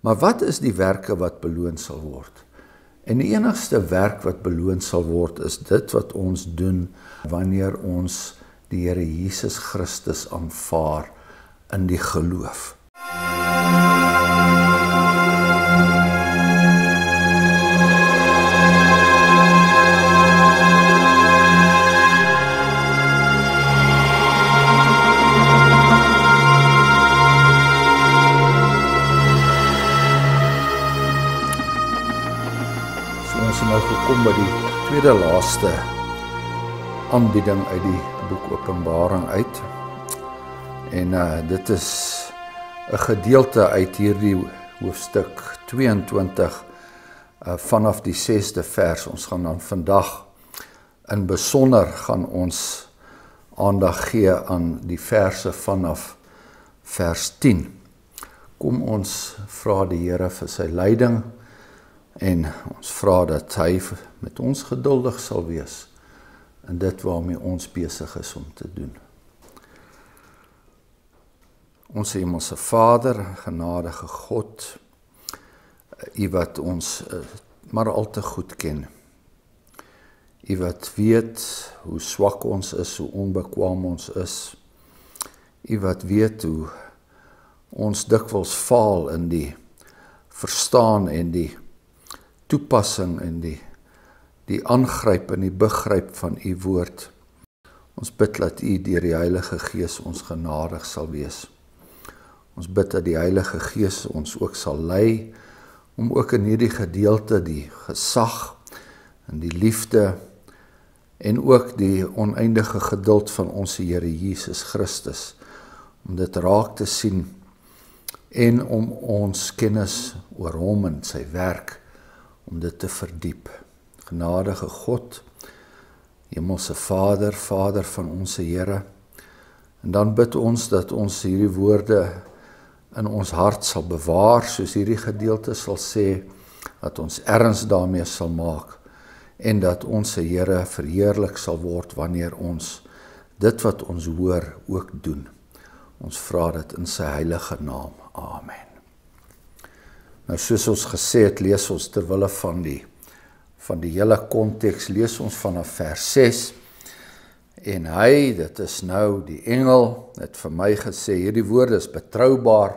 Maar wat is die werke wat beloon sal word? En die enigste werk wat beloon sal word is dit wat ons doen wanneer ons die Here Jesus Christus aanvaar in die geloof. kom by die tweede laaste aanbidding uit die boek Openbaring uit. En uh dit is 'n gedeelte uit hierdie hoofstuk 22 uh eh, vanaf die 6de vers. Ons gaan dan vandag in besonder gaan ons aandag gee aan die verse vanaf vers 10. Kom ons vra die Here vir sy leiding en ons vra dat hy met ons geduldig sal wees in dit waarmee ons besig is om te doen. Ons hemelse Vader, genadige God, U wat ons eh, maar al te goed ken. U wat weet hoe swak ons is, hoe onbekwaam ons is. U wat weet hoe ons dikwels faal in die verstaan en die toepassing en die die aangryp en die begryp van u woord. Ons bid dat u deur die Heilige Gees ons genadig sal wees. Ons bid dat die Heilige Gees ons ook sal lei om ook in hierdie gedeelte die gesag en die liefde en ook die oneindige geduld van ons Here Jesus Christus om dit raak te sien en om ons kennis oor hom en sy werk te om dit te verdiep. Genadige God, Hemelse Vader, Vader van ons Here, en dan bid ons dat ons hierdie woorde in ons hart sal bewaar, soos hierdie gedeelte sal sê, dat ons erns daarmee sal maak en dat ons Here verheerlik sal word wanneer ons dit wat ons hoor ook doen. Ons vra dit in sy heilige naam. Amen. Nou soos ons gesê het, lees ons ter wille van die van die hele konteks lees ons vanaf vers 6. En hy, dit is nou die engel, het vir my gesê, hierdie woorde is betroubaar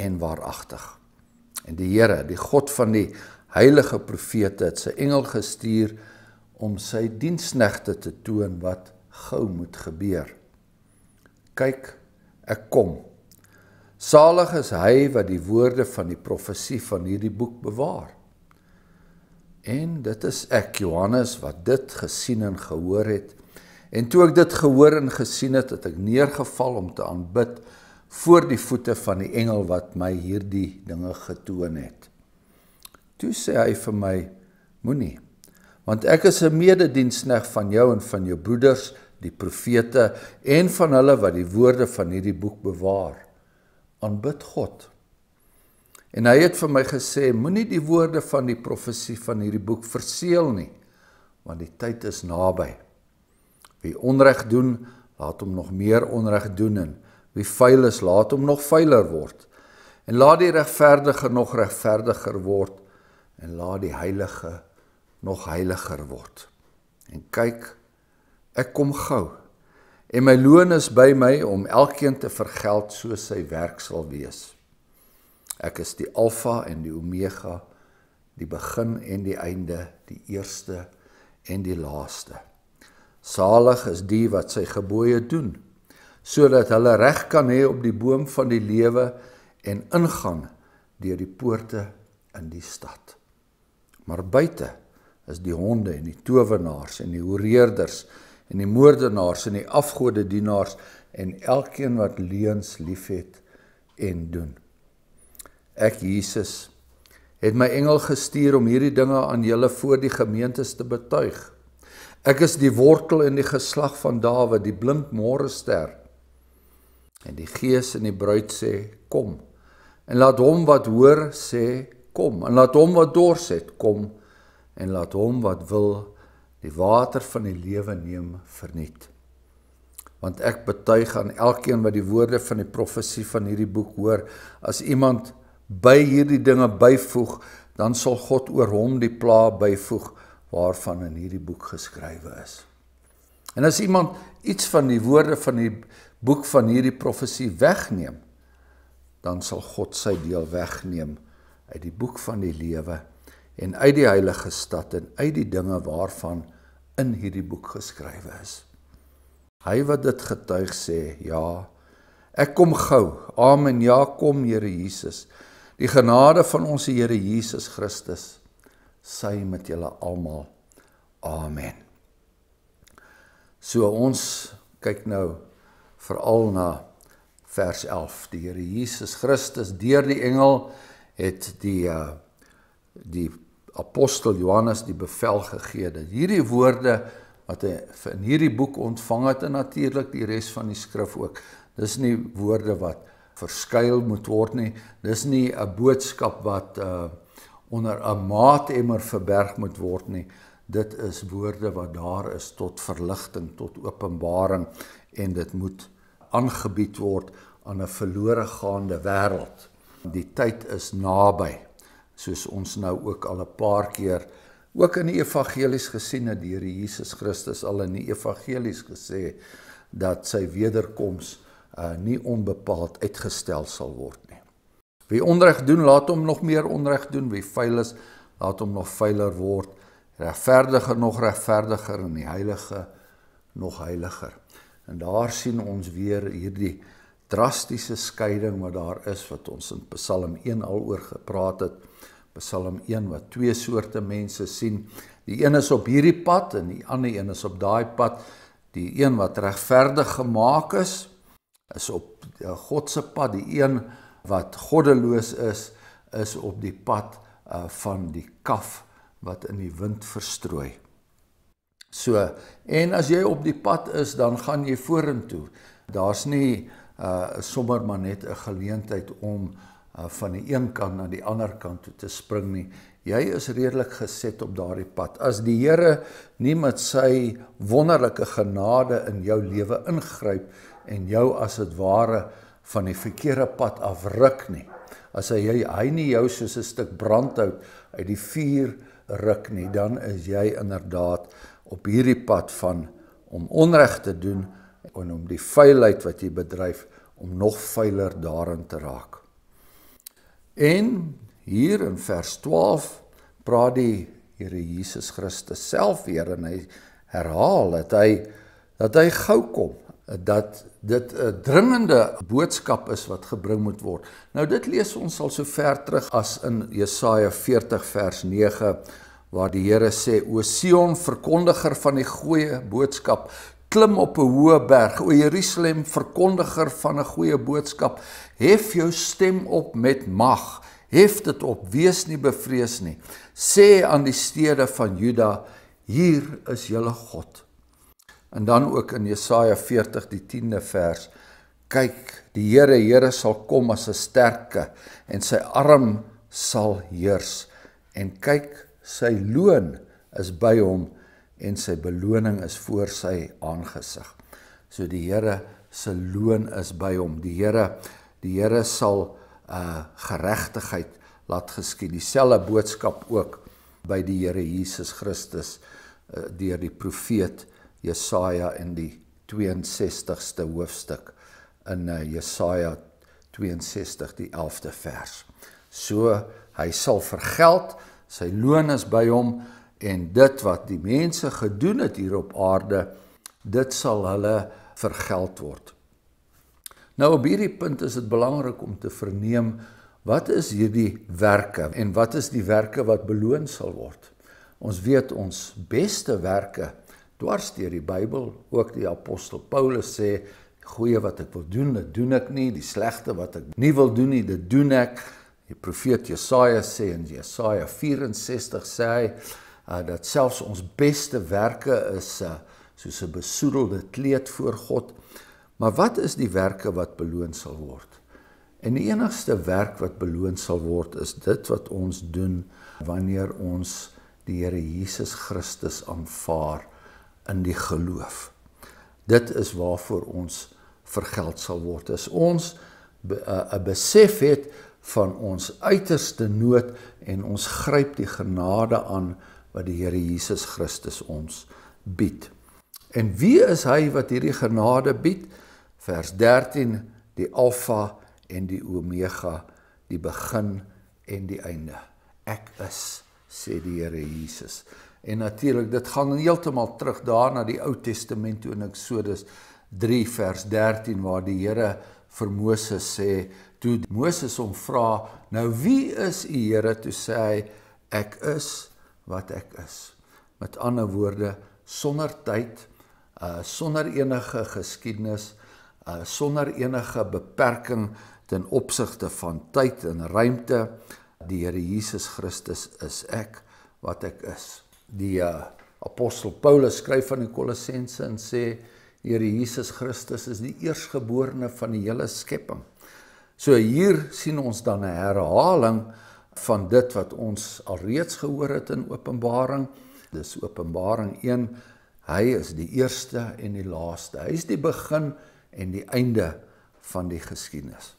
en waaragtig. En die Here, die God van die heilige profete het sy engel gestuur om sy diensknegte te toon wat gou moet gebeur. Kyk, ek kom Salig is hy wat die woorde van die profesie van hierdie boek bewaar. En dit is ek Johannes wat dit gesien en gehoor het. En toe ek dit gehoor en gesien het, het ek neergeval om te aanbid voor die voete van die engel wat my hierdie dinge getoon het. Toe sê hy vir my: Moenie, want ek is 'n mededienskneg van jou en van jou broeders, die profete en van hulle wat die woorde van hierdie boek bewaar aanbid God. En hy het vir my gesê, moenie die woorde van die profesie van hierdie boek verseël nie, want die tyd is naby. Wie onreg doen, laat hom nog meer onreg doen en wie vuil is, laat hom nog vuiler word. En laat die regverdige nog regverdiger word en laat die heilige nog heiliger word. En kyk, ek kom gou en my loon is by my om elkeen te vergeld so sy werk sal wees. Ek is die alfa en die omega, die begin en die einde, die eerste en die laaste. Salig is die wat sy gebooie doen, sodat hulle reg kan hê op die boom van die lewe en ingang deur die poorte in die stad. Maar buite is die honde en die towenaars en die horeerders en die moordenaars en die afgode dienaars en elkeen wat leuns liefhet en doen. Ek Jesus het my engel gestuur om hierdie dinge aan julle voor die gemeentes te betuig. Ek is die wortel in die geslag van Dawid, die blink môre ster. En die gees in die bruid sê, kom. En laat hom wat hoor sê, kom. En laat hom wat dors het, kom. En laat hom wat wil die water van die lewe neem verniet. Want ek betuig aan elkeen wat die woorde van die profesie van hierdie boek hoor, as iemand by hierdie dinge byvoeg, dan sal God oor hom die plaag byvoeg waarvan in hierdie boek geskrywe is. En as iemand iets van die woorde van die boek van hierdie profesie wegneem, dan sal God sy deel wegneem uit die boek van die lewe en uit die heilige stad en uit die dinge waarvan in hierdie boek geskrywe is. Hy wat dit getuig sê, ja, ek kom gou. Amen. Ja, kom Here Jesus. Die genade van ons Here Jesus Christus sy met julle almal. Amen. So ons kyk nou veral na vers 11. Die Here Jesus Christus deur die engel het die eh, die apostel Johannes die bevel gegee dat hierdie woorde wat hy in hierdie boek ontvang het en natuurlik die res van die skrif ook. Dis nie woorde wat verskuil moet word nie. Dis nie 'n boodskap wat uh onder 'n maatemmer verberg moet word nie. Dit is woorde wat daar is tot verligting, tot openbaring en dit moet aangebied word aan 'n verlore gaande wêreld. Die tyd is naby soos ons nou ook al 'n paar keer ook in die evangelies gesien het deur Jesus Christus al in die evangelies gesê dat sy wederkoms uh, eh, nie onbepaald uitgestel sal word nie. Wie onreg doen, laat hom nog meer onreg doen, wie vuil is, laat hom nog vuiler word, regverdiger nog regverdiger en die heilige nog heiliger. En daar sien ons weer hierdie drastiese skeiding wat daar is wat ons in Psalm 1 al oor gepraat het. Psalm 1 wat twee soorte mense sien. Die een is op hierdie pad en die ander een is op daai pad. Die een wat regverdig gemaak is, is op eh, God se pad. Die een wat goddeloos is, is op die pad uh, van die kaf wat in die wind verstrooi. So, en as jy op die pad is, dan gaan jy vorentoe. Daar's nie uh sommer maar net 'n geleentheid om uh, van die een kant na die ander kant toe te spring nie. Jy is redelik geset op daardie pad. As die Here nie met sy wonderlike genade in jou lewe ingryp en jou as dit ware van die verkeerde pad afruk nie. As hy jy hy nie jou soos 'n stuk brandhout uit die vuur ruk nie, dan is jy inderdaad op hierdie pad van om onreg te doen en om die vuilheid wat jy bedryf om nog vuiler daarin te raak. En hier in vers 12 praat die Here Jesus Christus self weer en hy herhaal dat hy dat hy gou kom dat dit 'n dringende boodskap is wat gebring moet word. Nou dit lees ons al so ver terug as in Jesaja 40 vers 9 waar die Here sê: "O Sion, verkondiger van die goeie boodskap, klim op 'n hoë berg, o Jerusalem, verkondiger van 'n goeie boodskap, hef jou stem op met mag, hef dit op, wees nie bevrees nie. Sê aan die stede van Juda, hier is julle God. En dan ook in Jesaja 40 die 10de vers. Kyk, die Here, Here sal kom as 'n sterke en sy arm sal heers. En kyk, sy loon is by hom en sy beloning is voor sy aangesig. So die Here se loon is by hom. Die Here die Here sal uh geregtigheid laat geskied. Dieselfde boodskap ook by die Here Jesus Christus uh, deur die profeet Jesaja in die 62ste hoofstuk in uh, Jesaja 62 die 11de vers. So hy sal vergeld, sy loon is by hom en dit wat die mense gedoen het hier op aarde, dit sal hulle vergeld word. Nou op hierdie punt is dit belangrik om te verneem wat is hierdie werke en wat is die werke wat beloon sal word. Ons weet ons beste werke dwars deur die Bybel, ook die apostel Paulus sê goeie wat ek wil doen, dit doen ek nie, die slegte wat ek nie wil doen nie, dit doen ek. Die profeet Jesaja sê in Jesaja 64 sê hy uh, dat selfs ons beste werke is uh, soos 'n besoedelde kleed voor God. Maar wat is die werke wat beloon sal word? En die enigste werk wat beloon sal word is dit wat ons doen wanneer ons die Here Jesus Christus aanvaar in die geloof. Dit is waarvoor ons vergeld sal word. As ons uh, 'n besef het van ons uiterste nood en ons gryp die genade aan wat die Here Jesus Christus ons bied. En wie is hy wat hierdie genade bied? Vers 13, die Alfa en die Omega, die begin en die einde. Ek is, sê die Here Jesus. En natuurlik, dit gaan heeltemal terug daar na die Ou Testament toe in Eksodus 3 vers 13 waar die Here vir Moses sê, toe Moses hom vra, "Nou wie is U Here?" toe sê hy, "Ek is wat ek is. Met ander woorde, sonder tyd, uh sonder enige geskiedenis, uh sonder enige beperking ten opsigte van tyd en ruimte, die Here Jesus Christus is ek wat ek is. Die uh, apostel Paulus skryf aan die Kolossense en sê Here Jesus Christus is die eersgeborene van die hele skepping. So hier sien ons dan 'n herhaling van dit wat ons alreeds gehoor het in Openbaring. Dis Openbaring 1. Hy is die eerste en die laaste. Hy is die begin en die einde van die geskiedenis.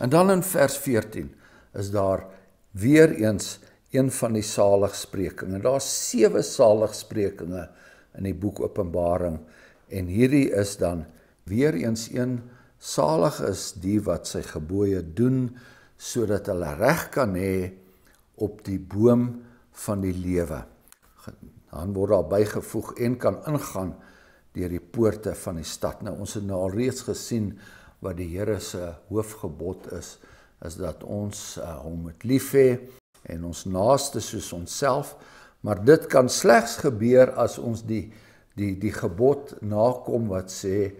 En dan in vers 14 is daar weer eens een van die saligsprekings. En daar's sewe saligsprekings in die boek Openbaring en hierdie is dan weer eens een salig is die wat sy gebooie doen sodat hulle reg kan hê op die boom van die lewe. Dan word daar bygevoeg en kan ingaan deur die poorte van die stad. Nou ons het nou alreeds gesien wat die Here se hoofgebod is, is dat ons uh, hom moet liefhê en ons naaste soos onsself, maar dit kan slegs gebeur as ons die die die gebod nakom wat sê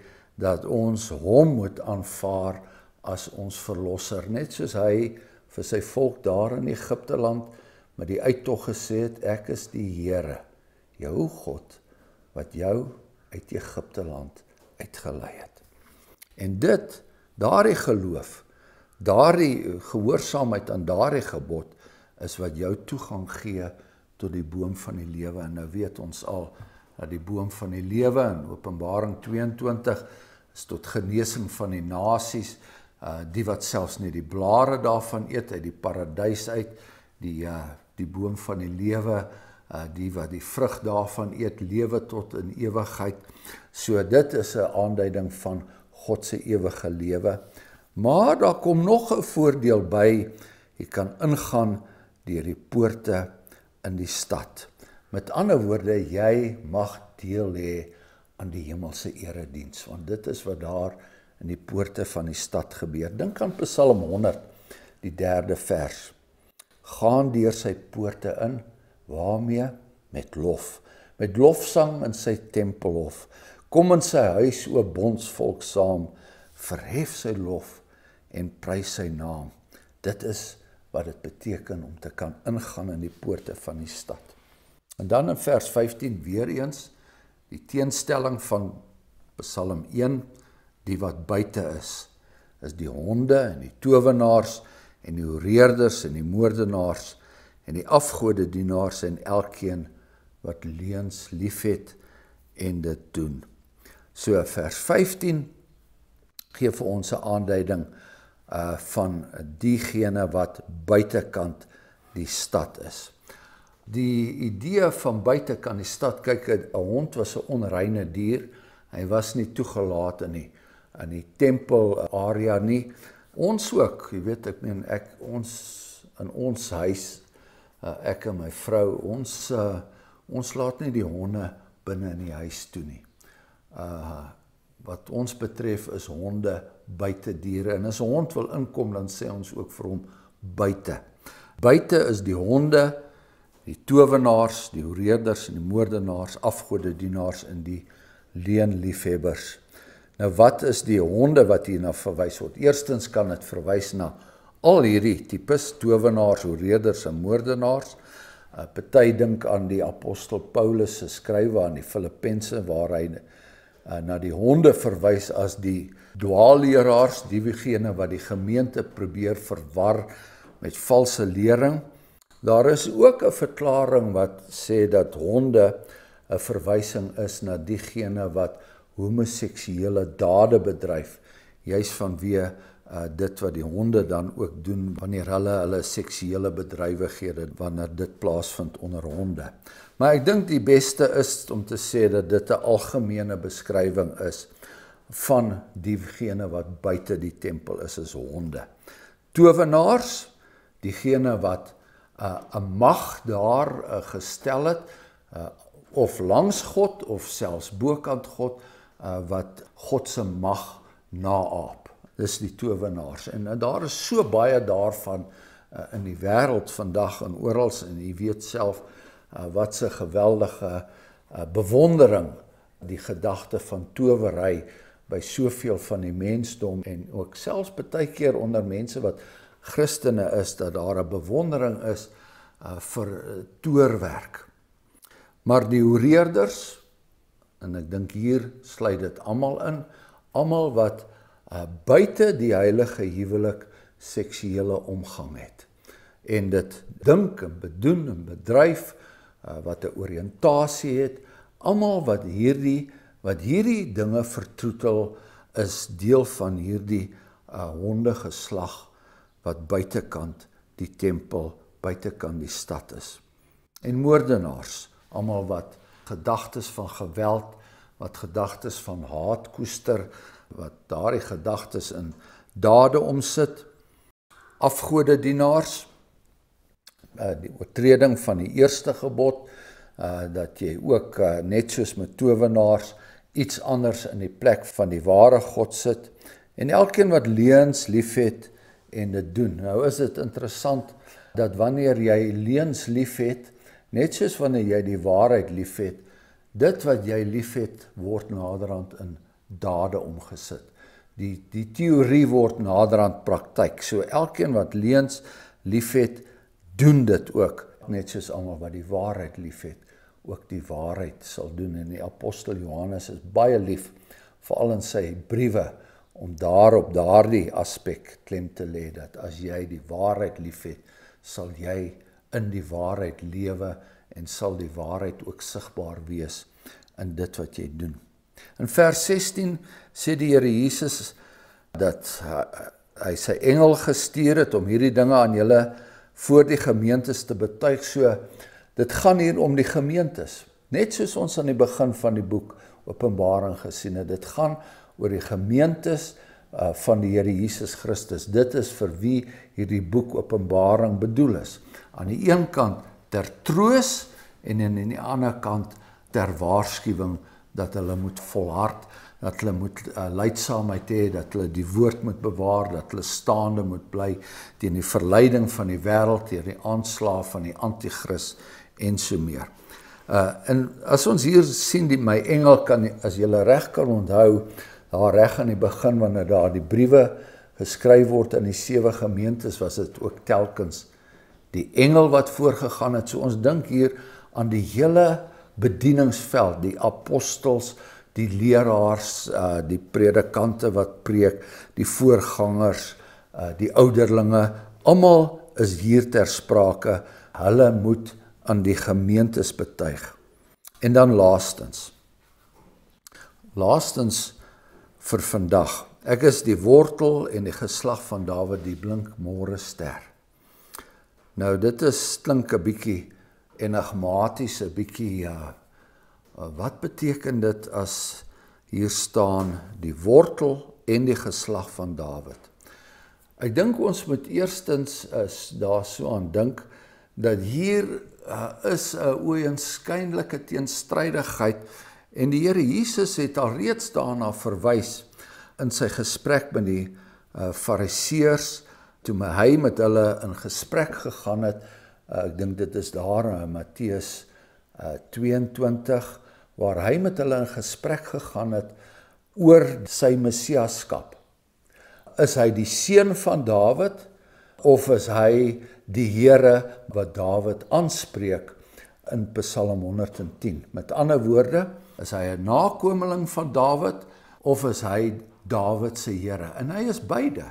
dat ons hom moet aanvaar as ons verlosser net soos hy vir sy volk daar in Egipte land met die uittog gesê het ek is die Here jou God wat jou uit Egipte land uitgelei het en dit daardie geloof daardie gehoorsaamheid aan daardie gebod is wat jou toegang gee tot die boom van die lewe en nou weet ons al dat die boom van die lewe in Openbaring 22 is tot genesing van die nasies uh die wat selfs net die blare daarvan eet uit die paradys uit die uh die boom van die lewe uh die wat die vrug daarvan eet lewe tot in ewigheid. So dit is 'n aanduiding van God se ewige lewe. Maar daar kom nog 'n voordeel by. Jy kan ingaan deur die poorte in die stad. Met ander woorde, jy mag deel hê aan die hemelse erediens want dit is wat daar in die poorte van die stad gebeur. Dink aan Psalm 100, die 3de vers. Gaan deur sy poorte in waarmee met lof, met lofsang in sy tempelhof. Kom in sy huis o bondsvolk saam, verhef sy lof en prys sy naam. Dit is wat dit beteken om te kan ingaan in die poorte van die stad. En dan in vers 15 weer eens die teenstelling van Psalm die wat buite is is die honde en die towenaars en die horeerders en die moordenaars en die afgode dienaars en elkeen wat leuns liefhet en dit doen. So vers 15 gee vir ons 'n aanduiding uh van diegene wat buitekant die stad is. Die idee van buitekant die stad kyk 'n hond was 'n onreine dier. Hy was nie toegelaat in die in die tempel area nie. Ons ook, jy weet ek meen ek ons in ons huis eh, ek en my vrou, ons eh, ons laat nie die honde binne in die huis toe nie. Uh wat ons betref is honde buite diere en as 'n hond wil inkom dan sê ons ook vir hom buite. Buite is die honde, die towenaars, die horeerders en die moordenaars, afgode dienaars in die leenliefhebbers. Nou wat is die honde wat hier na verwys word? Eerstens kan dit verwys na al hierdie tipes towenaars, horeerders en moordenaars. Uh, party dink aan die apostel Paulus se skrywe aan die Filippense waar hy uh, na die honde verwys as die dwaalleraars, die wiegene wat die gemeente probeer verwar met valse lering. Daar is ook 'n verklaring wat sê dat honde 'n verwysing is na diegene wat homoseksuele dade bedryf juis vanwe uh, dit wat die honde dan ook doen wanneer hulle hulle seksuele bedrywighede wanneer dit plaasvind onder honde. Maar ek dink die beste is om te sê dat dit 'n algemene beskrywing is van diegene wat buite die tempel is as honde. Towenaars, diegene wat uh, 'n uh, mag daar uh, gestel het uh, of langs God of selfs bokant God uh, uh, wat God se mag naaap. Dis die towenaars. En uh, daar is so baie daarvan uh, in die wêreld vandag en oral en jy weet self uh, wat 'n geweldige uh, bewondering die gedagte van towery by soveel van die mensdom en ook selfs baie keer onder mense wat Christene is dat daar 'n bewondering is uh, vir uh, toorwerk. Maar die horeerders, en ek dink hier sluit dit almal in, almal wat uh, buite die heilige huwelik seksuele omgang het en dit dink en bedoen en bedryf uh, wat 'n oriëntasie het, almal wat hierdie wat hierdie dinge vertroetel is deel van hierdie uh, eh, honde geslag wat buitekant die tempel, buitekant die stad is. En moordenaars, almal wat gedagtes van geweld, wat gedagtes van haat koester, wat daardie gedagtes in dade omsit. Afgode dienaars eh, die oortreding van die eerste gebod uh dat jy ook uh, net soos met towenaars iets anders in die plek van die ware God sit en elkeen wat leuns liefhet en dit doen nou is dit interessant dat wanneer jy leuns liefhet Net soos wanneer jy die waarheid liefhet, dit wat jy liefhet word naderhand in dade omgesit. Die die teorie word naderhand praktyk. So elkeen wat leuns liefhet, doen dit ook, net soos almal wat die waarheid liefhet, ook die waarheid sal doen. En die apostel Johannes is baie lief veral in sy briewe om daarop daardie aspek klem te lê dat as jy die waarheid liefhet, sal jy in die waarheid lewe en sal die waarheid ook sigbaar wees in dit wat jy doen. In vers 16 sê die Here Jesus dat uh, uh, hy sy engel gestuur het om hierdie dinge aan julle voor die gemeentes te betuig. So dit gaan hier om die gemeentes. Net soos ons aan die begin van die boek Openbaring gesien het, dit gaan oor die gemeentes uh, van die Here Jesus Christus. Dit is vir wie hierdie boek Openbaring bedoel is. Aan die een kant ter troos en aan die ander kant ter waarskuwing dat hulle moet volhard, dat hulle moet uh, leidsaamheid hê, dat hulle die woord moet bewaar, dat hulle staande moet bly teen die verleiding van die wêreld, teen die aanslag van die anti-kris en so meer. Uh en as ons hier sien die my engel kan as jy reg kan onthou, uh daar reg aan die begin wanneer daar die briewe geskryf word aan die sewe gemeentes was dit ook telkens die engel wat voorgegaan het. So ons dink hier aan die hele bedieningsveld, die apostels, die leraars, uh die predikante wat preek, die voorgangers, uh die ouderlinge, almal is hier ter sprake. Hulle moet aan die gemeentes betuig. En dan laastens. Laastens vir vandag. Ek is die wortel en die geslag van Dawid, die blink môre ster. Nou dit is klink 'n bietjie enigmaties, 'n bietjie ja. Wat beteken dit as hier staan die wortel en die geslag van Dawid? Ek dink ons moet eerstens is daar so aan dink dat hier uh, is 'n oënskynlike teenstrydigheid En die Here Jesus het al reeds daarna verwys in sy gesprek met die uh, fariseërs toe hy met hulle in gesprek gegaan het. Uh, ek dink dit is daar in Matteus uh, eh, 22 waar hy met hulle in gesprek gegaan het oor sy messiaskap. Is hy die seun van Dawid of is hy die Here wat Dawid aanspreek in Psalm 110? Met ander woorde, Is hy 'n nakomeling van Dawid of is hy Dawid se Here? En hy is beide.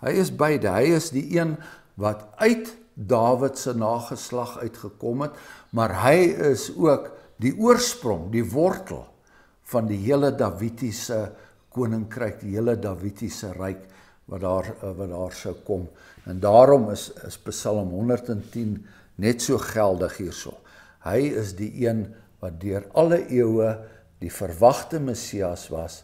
Hy is beide. Hy is die een wat uit Dawid se nageslag uitgekom het, maar hy is ook die oorsprong, die wortel van die hele Dawitiese koninkryk, die hele Dawitiese ryk wat daar wat daar sou kom. En daarom is is Psalm 110 net so geldig hierso. Hy is die een wat deur alle eeue die verwagte Messias was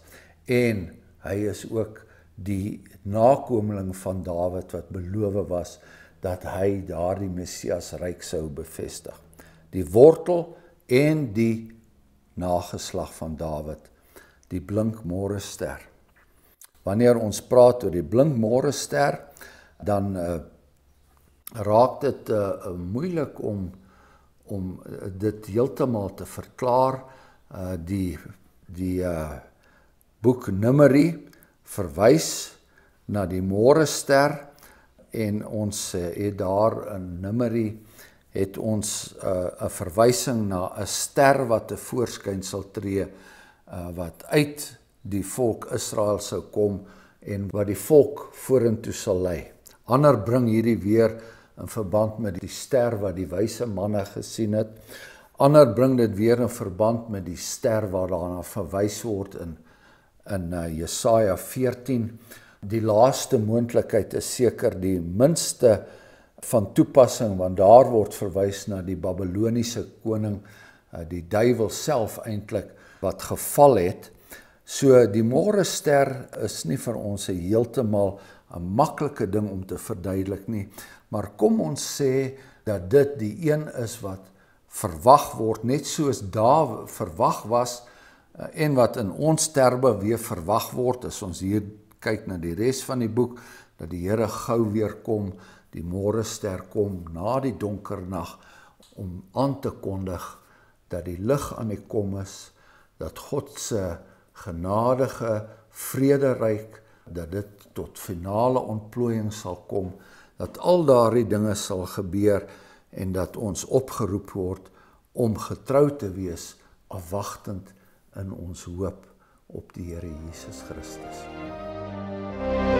en hy is ook die nakomeling van Dawid wat beloof was dat hy daardie Messias ryk sou bevestig. Die wortel en die nageslag van Dawid, die blink môre ster. Wanneer ons praat oor die blink môre ster, dan uh, raak dit uh, moeilik om om eh, dit heeltemal te verklaar uh die die uh boek Numeri verwys na die môrester en ons uh, het daar in Numeri het ons 'n uh, verwysing na 'n ster wat 'n voorskynsel tree uh wat uit die volk Israel sou kom en wat die volk vorentoe sal lei. Ander bring hierdie weer in verband met die ster wat die wyse manne gesien het. Ander bring dit weer in verband met die ster waarna verwys word in in eh, Jesaja 14. Die laaste moontlikheid is seker die minste van toepassing want daar word verwys na die Babiloniese koning, eh, die duiwel self eintlik wat geval het. So die môre ster is nie vir ons heeltemal 'n maklike ding om te verduidelik nie, maar kom ons sê dat dit die een is wat verwag word net soos Dawid verwag was eh, en wat in ons sterwe weer verwag word as ons hier kyk na die res van die boek dat die Here gou weer kom, die môre ster kom na die donker nag om aan te kondig dat die lig aan die kom is, dat God se genadige vrederyk dat dit tot finale ontplooiing sal kom, dat al daardie dinge sal gebeur en dat ons opgeroep word om getrou te wees afwagtend in ons hoop op die Here Jesus Christus. Musik